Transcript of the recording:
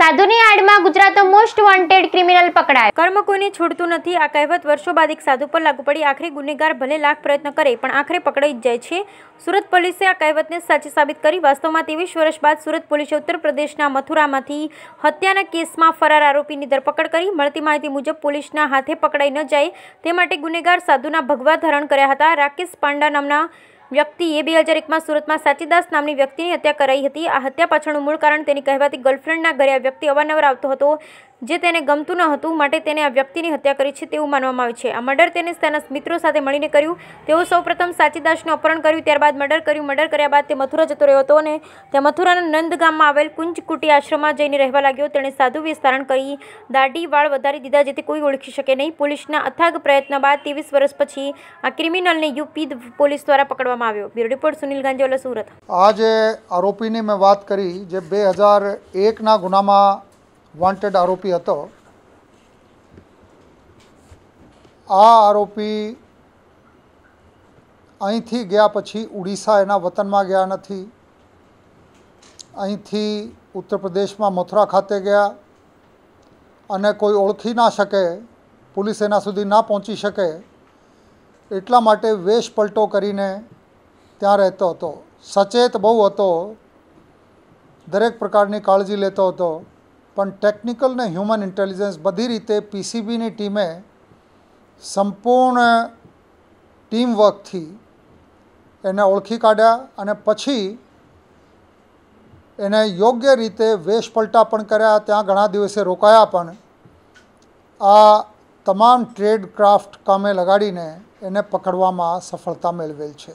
સાધુની આડમાં ગુજરાતનો most wanted criminal પકડાયો કર્મ કોઈને છોડતું નથી આ કહેવત વર્ષો બાદ એક સાધુ પર લાગુ પડી આખરે ગુનેગાર ભલે લાખ પ્રયત્ન કરે પણ આખરે પકડાઈ જ જાય છે સુરત પોલીસે આ કહેવતને સાચી સાબિત કરી વાસ્તવમાં ત્રેવીસ વર્ષ બાદ સુરત પોલીસે ઉત્તર પ્રદેશના મથુરામાંથી હત્યાના કેસમાં ફરાર આરોપીની ધરપકડ કરી મળતી માહિતી મુજબ પોલીસના હાથે પકડાઈ ન જાય તે માટે ગુનેગાર સાધુના ભગવા ધારણ કર્યા હતા રાકેશ પાંડા નામના વ્યક્તિએ બે હજાર એકમાં સુરતમાં સાચીદાસ નામની વ્યક્તિની હત્યા કરાઈ હતી આ હત્યા પાછળનું મૂળ કારણ તેની કહેવાતી ગર્લફ્રેન્ડના ઘરે આ વ્યક્તિ અવારનવાર આવતો હતો જે તેને ગમતું ન હતું માટે તેને આ વ્યક્તિની હત્યા કરી છે તેવું માનવામાં આવે છે આ મર્ડર તેને તેના મિત્રો સાથે મળીને કર્યું તેઓ સૌપ્રથમ સાચીદાસનું અપહરણ કર્યું ત્યારબાદ મર્ડર કર્યું મર્ડર કર્યા બાદ તે મથુરા જતો રહ્યો હતો અને ત્યાં મથુરાના નંદ ગામમાં આવેલ કુંજકુટી આશ્રમમાં જઈને રહેવા લાગ્યો તેણે સાધુ વેશ ધારણ કરી દાઢી વાળ વધારી દીધા જેથી કોઈ ઓળખી શકે નહીં પોલીસના અથાગ પ્રયત્ન બાદ ત્રેવીસ વર્ષ પછી આ ક્રિમિનલને યુપી પોલીસ દ્વારા પકડવામાં આવ્યો બ્યુરો રિપોર્ટ સુનિલ ગાંધીવાલા સુરત આજે આરોપીની મેં વાત કરી જે બે હજાર એકના ગુનામાં વોન્ટેડ આરોપી હતો આ આરોપી અહીંથી ગયા પછી ઉડીસા એના વતનમાં ગયા નથી અહીંથી ઉત્તરપ્રદેશમાં મથુરા ખાતે ગયા અને કોઈ ઓળખી ના શકે પોલીસ એના સુધી ના પહોંચી શકે એટલા માટે વેશ પલટો કરીને ત્યાં રહેતો હતો સચેત બહુ હતો દરેક પ્રકારની કાળજી લેતો હતો પણ ટેકનિકલ ને હ્યુમન ઇન્ટેલિજન્સ બધી રીતે પીસીબીની ટીમે સંપૂર્ણ ટીમવર્કથી એને ઓળખી કાઢ્યા અને પછી એને યોગ્ય રીતે વેશ પલટા પણ કર્યા ત્યાં ઘણા દિવસે રોકાયા પણ આ તમામ ટ્રેડ ક્રાફ્ટ કામે લગાડીને એને પકડવામાં સફળતા મેળવેલ છે